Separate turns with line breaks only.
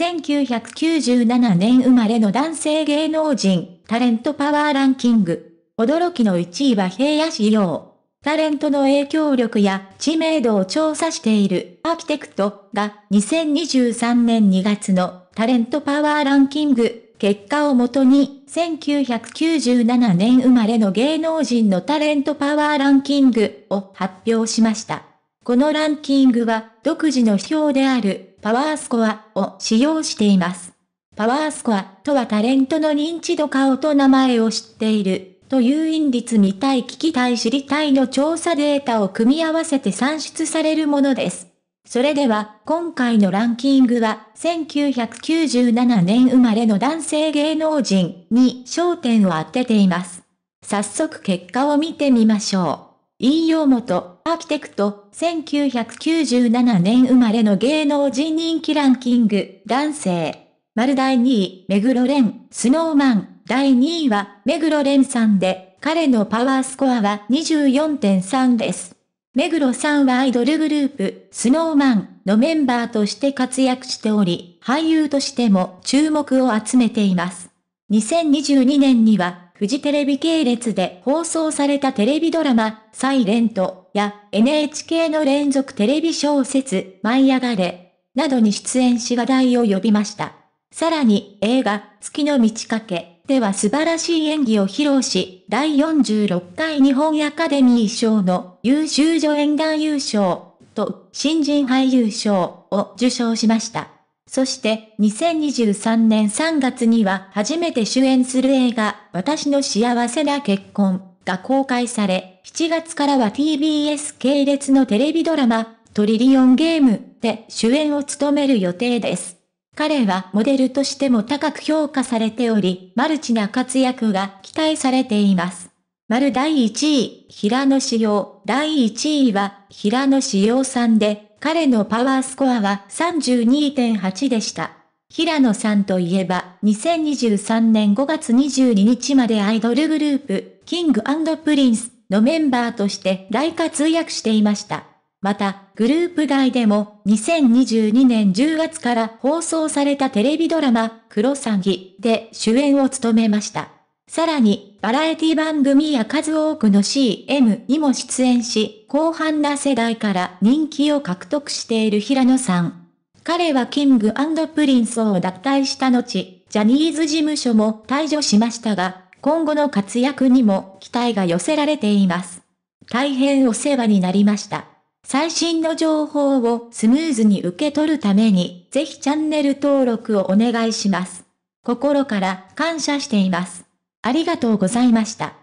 1997年生まれの男性芸能人、タレントパワーランキング。驚きの1位は平野紫耀。タレントの影響力や知名度を調査しているアーキテクトが2023年2月のタレントパワーランキング結果をもとに1997年生まれの芸能人のタレントパワーランキングを発表しました。このランキングは独自の標であるパワースコアを使用しています。パワースコアとはタレントの認知度顔と名前を知っているという因率見たい聞きたい知りたいの調査データを組み合わせて算出されるものです。それでは、今回のランキングは、1997年生まれの男性芸能人に焦点を当てています。早速結果を見てみましょう。引用元、アーキテクト、1997年生まれの芸能人人気ランキング、男性。丸第2位、目黒蓮、スノーマン。第2位は、目黒蓮さんで、彼のパワースコアは24.3です。目黒さんはアイドルグループ、スノーマンのメンバーとして活躍しており、俳優としても注目を集めています。2022年には、フジテレビ系列で放送されたテレビドラマ、サイレントや NHK の連続テレビ小説、舞い上がれなどに出演し話題を呼びました。さらに映画、月の満ち欠けでは素晴らしい演技を披露し、第46回日本アカデミー賞の優秀助演男優賞と新人俳優賞を受賞しました。そして2023年3月には初めて主演する映画、私の幸せな結婚が公開され、7月からは TBS 系列のテレビドラマ、トリリオンゲームで主演を務める予定です。彼はモデルとしても高く評価されており、マルチな活躍が期待されています。丸第1位、平野紫耀。第1位は、平野紫耀さんで、彼のパワースコアは32.8でした。平野さんといえば、2023年5月22日までアイドルグループ、キングプリンスのメンバーとして大活躍していました。また、グループ外でも、2022年10月から放送されたテレビドラマ、クロサギで主演を務めました。さらに、バラエティ番組や数多くの CM にも出演し、広範な世代から人気を獲得している平野さん。彼はキングプリンスを脱退した後、ジャニーズ事務所も退場しましたが、今後の活躍にも期待が寄せられています。大変お世話になりました。最新の情報をスムーズに受け取るために、ぜひチャンネル登録をお願いします。心から感謝しています。ありがとうございました。